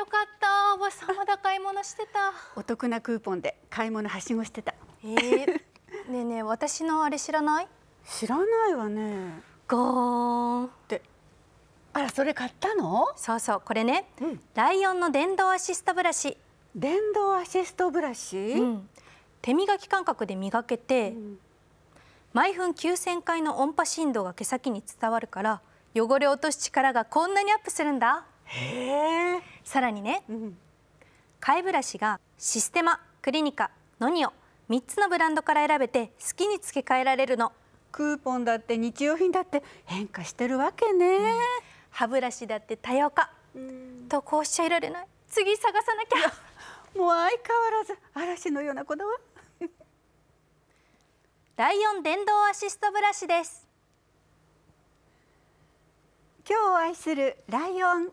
よかったおばさんまだ買い物してたお得なクーポンで買い物はしごしてたえー、ねえねえ私のあれ知らない知らないわねゴーンってあらそれ買ったのそうそうこれね、うん、ライオンの電動アシストブラシ電動アシストブラシ、うん、手磨き感覚で磨けて、うん、毎分9000回の音波振動が毛先に伝わるから汚れ落とす力がこんなにアップするんだへえさらにね、うん、貝ブラシがシステマクリニカノニオ3つのブランドから選べて好きに付け替えられるのクーポンだって日用品だって変化してるわけね、うん、歯ブラシだって多様化、とこうしちゃいられない次探さなきゃもう相変わらず嵐のようなこだわ ライオン電動アシストブラシです今日愛するライオン